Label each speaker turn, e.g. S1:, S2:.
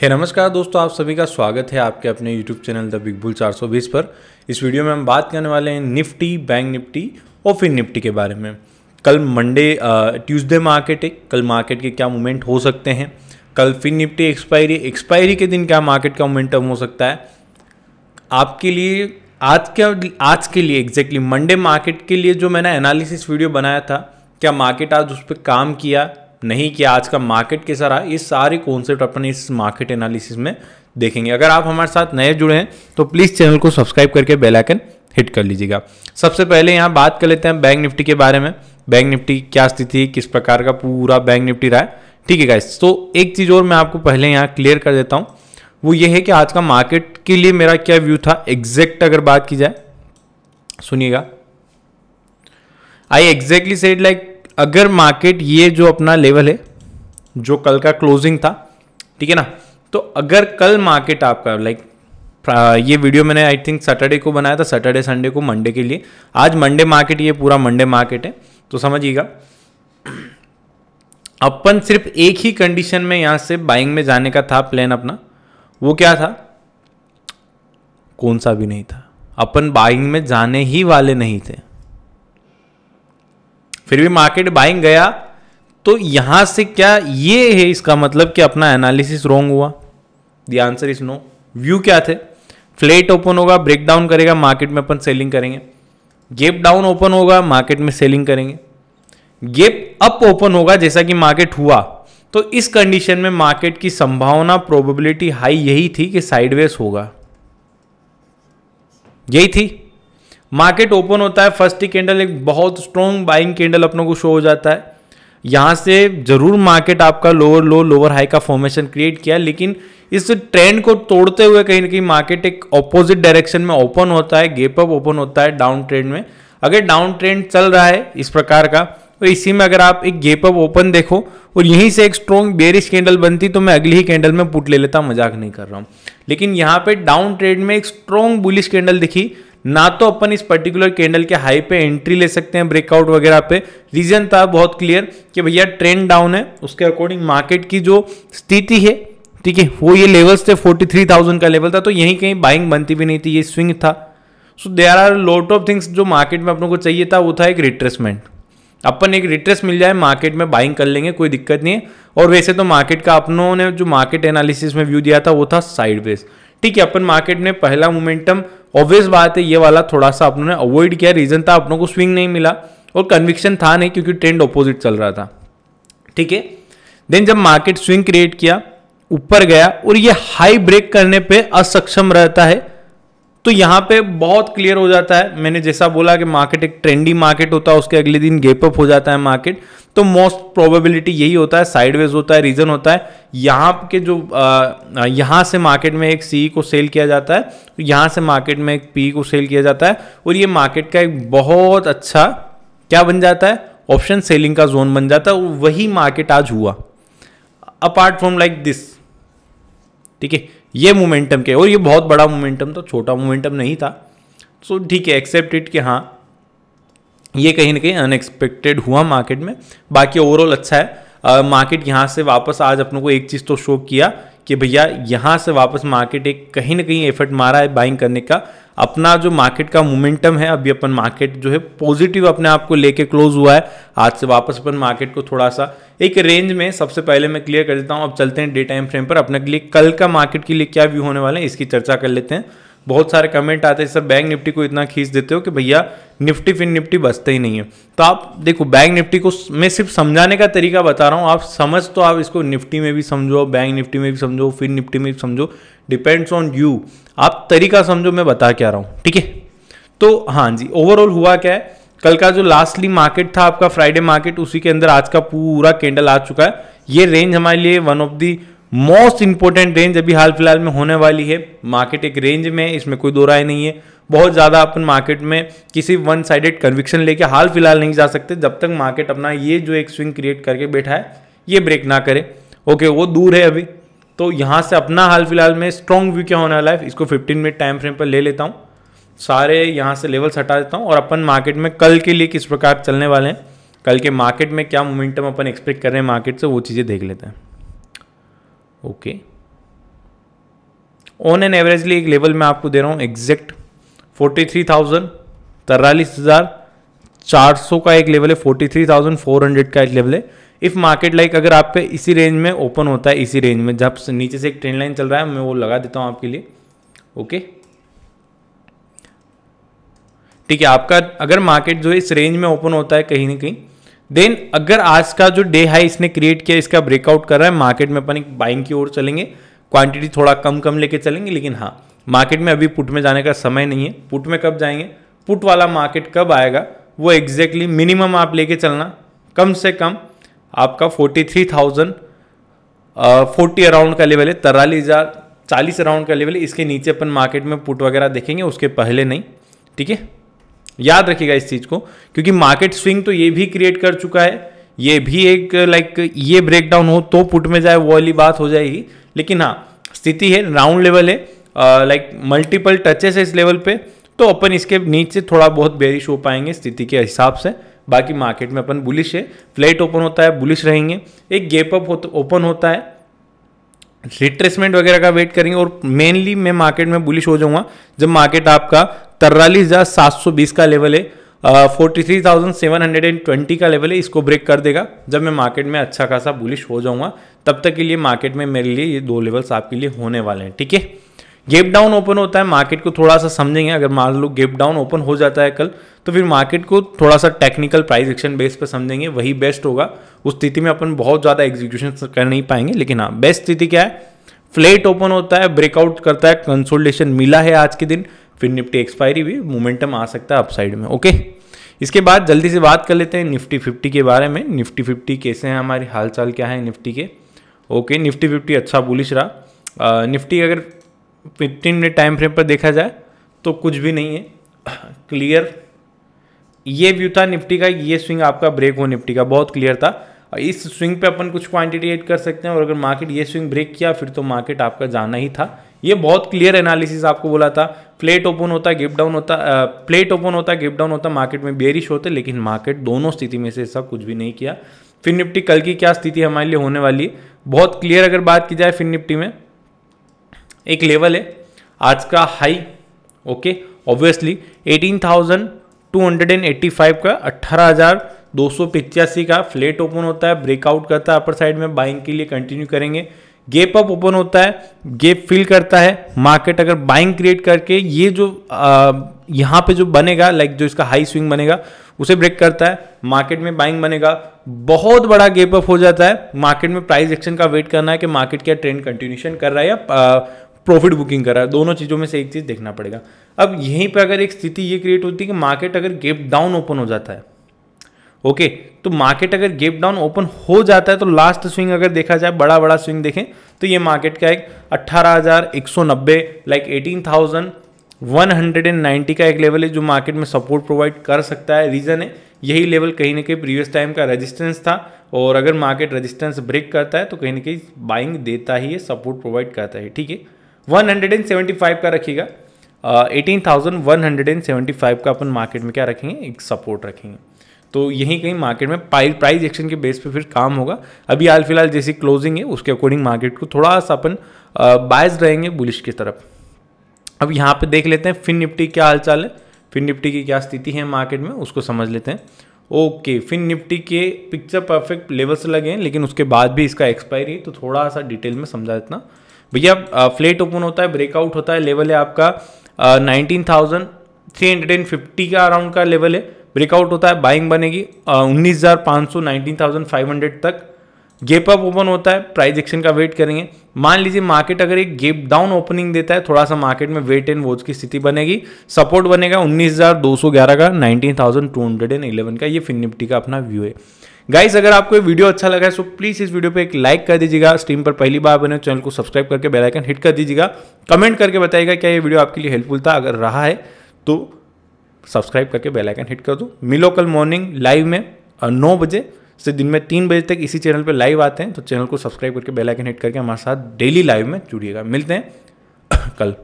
S1: हे hey, नमस्कार दोस्तों आप सभी का स्वागत है आपके अपने YouTube channel the big bull 420 पर इस वीडियो में हम बात करने वाले हैं निफ्टी बैंक निफ्टी और फिर निफ्टी के बारे में कल मंडे ट्यूसडे मार्केट है कल मार्केट के क्या मूवमेंट हो सकते हैं कल फिर निफ्टी एक्सपायरी एक्सपायरी के दिन क्या मार्केट का मोमेंटम हो सकता है आपके लिए आज के आज के लिए एग्जैक्टली मंडे मार्केट के लिए जो मैंने एनालिसिस वीडियो बनाया था क्या मार्केट आज उस पर काम किया नहीं किया आज का मार्केट कैसा रहा ये सारे कॉन्सेप्ट अपन इस मार्केट एनालिसिस में देखेंगे अगर आप हमारे साथ नए जुड़े हैं तो प्लीज़ चैनल को सब्सक्राइब करके बेल आइकन हिट कर लीजिएगा सबसे पहले यहाँ बात कर लेते हैं बैंक निफ्टी के बारे में बैंक निफ्टी क्या स्थिति किस प्रकार का पूरा बैंक निफ्टी रहा है ठीक है गाइस तो एक चीज़ और मैं आपको पहले यहाँ क्लियर कर देता हूँ वो ये है कि आज का मार्केट के लिए मेरा क्या व्यू था एग्जैक्ट अगर बात की जाए सुनिएगा आई एग्जैक्टली सेड लाइक अगर मार्केट ये जो अपना लेवल है जो कल का क्लोजिंग था ठीक है ना तो अगर कल मार्केट आपका लाइक ये वीडियो मैंने आई थिंक सैटरडे को बनाया था सैटरडे संडे को मंडे के लिए आज मंडे मार्केट ये पूरा मंडे मार्केट है तो समझिएगा अपन सिर्फ एक ही कंडीशन में यहां से बाइंग में जाने का था प्लान अपना वो क्या था कौन सा भी नहीं था अपन बाइंग में जाने ही वाले नहीं थे फिर भी मार्केट बाइंग गया तो यहां से क्या ये है इसका मतलब कि अपना एनालिसिस रॉन्ग हुआ the answer is no view क्या थे फ्लेट ओपन होगा ब्रेक डाउन करेगा मार्केट में अपन सेलिंग करेंगे गेप डाउन ओपन होगा मार्केट में सेलिंग करेंगे गेप अप ओपन होगा जैसा कि मार्केट हुआ तो इस कंडीशन में मार्केट की संभावना प्रोबेबिलिटी हाई यही थी कि साइडवेज होगा यही थी मार्केट ओपन होता है फर्स्ट कैंडल एक बहुत स्ट्रॉन्ग बाइंग कैंडल अपनों को शो हो जाता है यहाँ से जरूर मार्केट आपका लोअर लो लोअर हाई का फॉर्मेशन क्रिएट किया लेकिन इस ट्रेंड को तोड़ते हुए कहीं ना कहीं मार्केट एक ऑपोजिट डायरेक्शन में ओपन होता है गेप अप ओपन होता है डाउन ट्रेंड में अगर डाउन ट्रेंड चल रहा है इस प्रकार का तो इसी में अगर आप एक गेप अप ओपन देखो और यहीं से एक स्ट्रॉन्ग बेरिश कैंडल बनती तो मैं अगली ही कैंडल में पुट ले लेता मजाक नहीं कर रहा हूँ लेकिन यहाँ पे डाउन ट्रेड में एक स्ट्रॉन्ग बुलिश कैंडल दिखी ना तो अपन इस पर्टिकुलर कैंडल के हाई पे एंट्री ले सकते हैं ब्रेकआउट वगैरह पे रीजन था बहुत क्लियर कि भैया ट्रेंड डाउन है उसके अकॉर्डिंग मार्केट की जो स्थिति है ठीक है वो ये लेवल्स थे 43,000 का लेवल था तो यहीं कहीं बाइंग बनती भी नहीं थी ये स्विंग था so there are lot of things जो मार्केट में अपनों को चाहिए था वो था एक रिट्रेसमेंट अपन एक रिट्रेस मिल जाए मार्केट में बाइंग कर लेंगे कोई दिक्कत नहीं है और वैसे तो मार्केट का अपनों ने जो मार्केट एनालिसिस में व्यू दिया था वो था साइडवेज ठीक है अपन मार्केट ने पहला मोमेंटम ऑब्वियस बात है ये वाला थोड़ा सा अपनों ने अवॉइड किया रीजन था अपनों को स्विंग नहीं मिला और कन्विक्शन था नहीं क्योंकि ट्रेंड ऑपोजिट चल रहा था ठीक है देन जब मार्केट स्विंग क्रिएट किया ऊपर गया और ये हाई ब्रेक करने पे असक्षम रहता है तो यहाँ पे बहुत क्लियर हो जाता है मैंने जैसा बोला कि मार्केट एक ट्रेंडी मार्केट होता है उसके अगले दिन गेप अप हो जाता है मार्केट तो मोस्ट प्रोबेबिलिटी यही होता है साइडवेज होता है रीजन होता है यहाँ के जो आ, यहाँ से मार्केट में एक सी को सेल किया जाता है यहाँ से मार्केट में एक पी को सेल किया जाता है और ये मार्केट का एक बहुत अच्छा क्या बन जाता है ऑप्शन सेलिंग का जोन बन जाता है वही मार्केट आज हुआ अपार्ट फ्रॉम लाइक दिस ठीक है ये मोमेंटम के और ये बहुत बड़ा मोमेंटम तो था छोटा मोमेंटम नहीं था सो ठीक है एक्सेप्टेड कि हाँ ये कहीं ना कहीं अनएक्सपेक्टेड हुआ मार्केट में बाकी ओवरऑल अच्छा है मार्केट यहाँ से वापस आज अपनों को एक चीज़ तो शो किया कि भैया यहाँ से वापस मार्केट एक कहीं ना कहीं एफर्ट मारा है बाइंग करने का अपना जो मार्केट का मोमेंटम है अभी अपन मार्केट जो है पॉजिटिव अपने आप को लेके क्लोज हुआ है आज से वापस अपन मार्केट को थोड़ा सा एक रेंज में सबसे पहले मैं क्लियर कर देता हूँ अब चलते हैं डे टाइम फ्रेम पर अपने के लिए कल का मार्केट के लिए क्या व्यू होने वाला है इसकी चर्चा कर लेते हैं बहुत सारे कमेंट आते हैं सर बैंक निफ्टी को इतना खींच देते हो कि भैया निफ्टी फिन निफ्टी बचते ही नहीं है तो आप देखो बैंक निफ्टी को मैं सिर्फ समझाने का तरीका बता रहा हूँ आप समझ तो आप इसको निफ्टी में भी समझो बैंक निफ्टी में भी समझो फिन निफ्टी में भी समझो डिपेंड्स ऑन यू आप तरीका समझो मैं बता के आ रहा हूँ ठीक है तो हाँ जी ओवरऑल हुआ क्या है कल का जो लास्टली मार्केट था आपका फ्राइडे मार्केट उसी के अंदर आज का पूरा कैंडल आ चुका है ये रेंज हमारे लिए one of the most important range अभी हाल फिलहाल में होने वाली है मार्केट एक रेंज में इसमें कोई दो राय नहीं है बहुत ज़्यादा अपन मार्केट में किसी वन साइडेड कन्विक्शन लेके हाल फिलहाल नहीं जा सकते जब तक मार्केट अपना ये जो एक स्विंग क्रिएट करके बैठा है ये ब्रेक ना करे ओके वो दूर है अभी तो यहाँ से अपना हाल फिलहाल में स्ट्रॉन्ग व्यू क्या होने वाला है इसको 15 मिनट टाइम फ्रेम पर ले लेता हूँ सारे यहाँ से लेवल्स हटा देता हूँ और अपन मार्केट में कल के लिए किस प्रकार चलने वाले हैं कल के मार्केट में क्या मोमेंटम अपन एक्सपेक्ट कर रहे हैं मार्केट से वो चीज़ें देख लेते हैं ओके ऑन एन एवरेजली एक लेवल में आपको दे रहा हूं एग्जैक्ट फोर्टी थ्री थाउजेंड तरालीस हज़ार चार सौ का एक लेवल है forty three thousand four hundred का एक लेवल है इफ़ मार्केट लाइक अगर आपके इसी रेंज में ओपन होता है इसी रेंज में जब नीचे से एक ट्रेंड लाइन चल रहा है मैं वो लगा देता हूँ आपके लिए ओके ठीक है आपका अगर मार्केट जो है इस रेंज में ओपन होता है कहीं ना कहीं देन अगर आज का जो डे हाई इसने क्रिएट किया इसका ब्रेकआउट कर रहा है मार्केट में अपन एक बाइंग की ओर चलेंगे क्वांटिटी थोड़ा कम कम लेके चलेंगे लेकिन हाँ मार्केट में अभी पुट में जाने का समय नहीं है पुट में कब जाएंगे पुट वाला मार्केट कब आएगा वो एग्जैक्टली exactly मिनिमम आप लेके चलना कम से कम आपका forty three thousand forty around का लेवल है तरालीस हज़ार चालीस अराउंड का लेवल है इसके नीचे अपन मार्केट में पुट वगैरह देखेंगे उसके पहले नहीं ठीक है याद रखिएगा इस चीज़ को क्योंकि मार्केट स्विंग तो ये भी क्रिएट कर चुका है ये भी एक लाइक ये ब्रेकडाउन हो तो पुट में जाए वो वाली बात हो जाएगी लेकिन हाँ स्थिति है राउंड लेवल है लाइक मल्टीपल टचेस है इस लेवल पे तो अपन इसके नीचे थोड़ा बहुत बेरिश हो पाएंगे स्थिति के हिसाब से बाकी मार्केट में अपन बुलिश है फ्लैट ओपन होता है बुलिश रहेंगे एक गैप अप ओपन होता है रिट्रेसमेंट वगैरह का वेट करेंगे और मेनली मैं मार्केट में बुलिश हो जाऊंगा जब मार्केट आपका तरालीस हज़ार सात सौ बीस का लेवल है forty three thousand seven hundred and twenty का लेवल है इसको ब्रेक कर देगा जब मैं मार्केट में अच्छा खासा बुलिश हो जाऊंगा तब तक के लिए मार्केट में मेरे लिए ये दो लेवल्स आपके लिए होने वाले हैं ठीक है गेप डाउन ओपन होता है मार्केट को थोड़ा सा समझेंगे अगर मान लो गेप डाउन ओपन हो जाता है कल तो फिर मार्केट को थोड़ा सा टेक्निकल प्राइस एक्शन बेस पर समझेंगे वही बेस्ट होगा उस स्थिति में अपन बहुत ज़्यादा एग्जीक्यूशन कर नहीं पाएंगे लेकिन हाँ बेस्ट स्थिति क्या है फ्लेट ओपन होता है ब्रेकआउट करता है कंसोल्टेशन मिला है आज के दिन फिर निफ्टी एक्सपायरी भी मोमेंटम आ सकता है अपसाइड में ओके इसके बाद जल्दी से बात कर लेते हैं निफ्टी फिफ्टी के बारे में निफ्टी फिफ्टी कैसे हैं हमारे हालचाल क्या है निफ्टी के ओके निफ्टी फिफ्टी अच्छा बुलिश रहा निफ्टी अगर फिफ्टीन मिनट टाइम फ्रेम पर देखा जाए तो कुछ भी नहीं है क्लियर ये व्यू था निफ्टी का ये स्विंग आपका ब्रेक हो निफ्टी का बहुत क्लियर था और इस स्विंग पे अपन कुछ क्वांटिटी एड कर सकते हैं और अगर मार्केट ये स्विंग ब्रेक किया फिर तो मार्केट आपका जाना ही था ये बहुत क्लियर एनालिसिस आपको बोला था फ्लेट ओपन होता गिप डाउन होता प्लेट ओपन होता गिप डाउन होता मार्केट में बेरिश होते लेकिन मार्केट दोनों स्थिति में से ऐसा कुछ भी नहीं किया फिर निफ्टी कल की क्या स्थिति हमारे लिए होने वाली बहुत क्लियर अगर बात की जाए फिर निफ्टी में एक लेवल है आज का हाई ओके ऑब्वियसली 18,285 का अट्ठारह का फ्लेट ओपन होता है ब्रेकआउट करता है अपर साइड में बाइंग के लिए कंटिन्यू करेंगे गेप अप ओपन होता है गेप फिल करता है मार्केट अगर बाइंग क्रिएट करके ये जो आ, यहाँ पे जो बनेगा लाइक जो इसका हाई स्विंग बनेगा उसे ब्रेक करता है मार्केट में बाइंग बनेगा बहुत बड़ा गेप अप हो जाता है मार्केट में प्राइस एक्शन का वेट करना है कि मार्केट क्या ट्रेंड कंटिन्यूशन कर रहा है या प्रॉफिट बुकिंग करा है दोनों चीज़ों में से एक चीज़ देखना पड़ेगा अब यहीं पर अगर एक स्थिति ये क्रिएट होती है कि मार्केट अगर गेप डाउन ओपन हो जाता है ओके तो मार्केट अगर गेप डाउन ओपन हो जाता है तो लास्ट स्विंग अगर देखा जाए बड़ा बड़ा स्विंग देखें तो ये मार्केट का एक 18,190 लाइक 18,190 का एक लेवल है जो मार्केट में सपोर्ट प्रोवाइड कर सकता है रीज़न है यही लेवल कहीं ना कहीं प्रीवियस टाइम का रेजिस्टेंस था और अगर मार्केट रेजिस्टेंस ब्रेक करता है तो कहीं ना कहीं बाइंग देता ही है सपोर्ट प्रोवाइड करता है ठीक है 175 का रखिएगा eighteen thousand one hundred and seventy five का अपन मार्केट में क्या रखेंगे एक सपोर्ट रखेंगे तो यहीं कहीं मार्केट में प्राइस एक्शन के बेस पे फिर काम होगा अभी हाल फिलहाल जैसी क्लोजिंग है उसके अकॉर्डिंग मार्केट को थोड़ा सा अपन बायस रहेंगे बुलिश की तरफ अब यहाँ पे देख लेते हैं फिन निफ्टी क्या हालचाल है फिन निफ्टी की क्या स्थिति है मार्केट में उसको समझ लेते हैं ओके फिन निफ्टी के पिक्चर परफेक्ट लेवल से लगे हैं लेकिन उसके बाद भी इसका एक्सपायरी है तो थोड़ा सा डिटेल में समझा देना भैया फ्लेट ओपन होता है ब्रेकआउट होता है लेवल है आपका nineteen thousand three hundred and fifty का अराउंड का लेवल है ब्रेकआउट होता है बाइंग बनेगी उन्नीस हज़ार सौ नाइनटीन थाउजेंड फाइव हंड्रेड तक गेप अप ओपन होता है प्राइस एक्शन का वेट करेंगे मान लीजिए मार्केट अगर एक गेप डाउन ओपनिंग देता है थोड़ा सा मार्केट में वेट एंड वॉच की स्थिति बनेगी सपोर्ट बनेगा 19,211 का 19,211 का ये फिन का अपना व्यू है गाइज अगर आपको वीडियो अच्छा लगा है तो प्लीज़ इस वीडियो पर एक लाइक कर दीजिएगा स्ट्रीम पर पहली बार बने चैनल को सब्सक्राइब करके बेलाइकन हिट कर दीजिएगा कमेंट करके बताइएगा क्या ये वीडियो आपके लिए हेल्पफुल था अगर रहा है तो सब्सक्राइब करके बेलाइकन हिट कर दो मिलो कल मॉर्निंग लाइव में नौ बजे से दिन में तीन बजे तक इसी चैनल पर लाइव आते हैं तो चैनल को सब्सक्राइब करके बेलाइकन हिट करके हमारे साथ डेली लाइव में जुड़िएगा मिलते हैं कल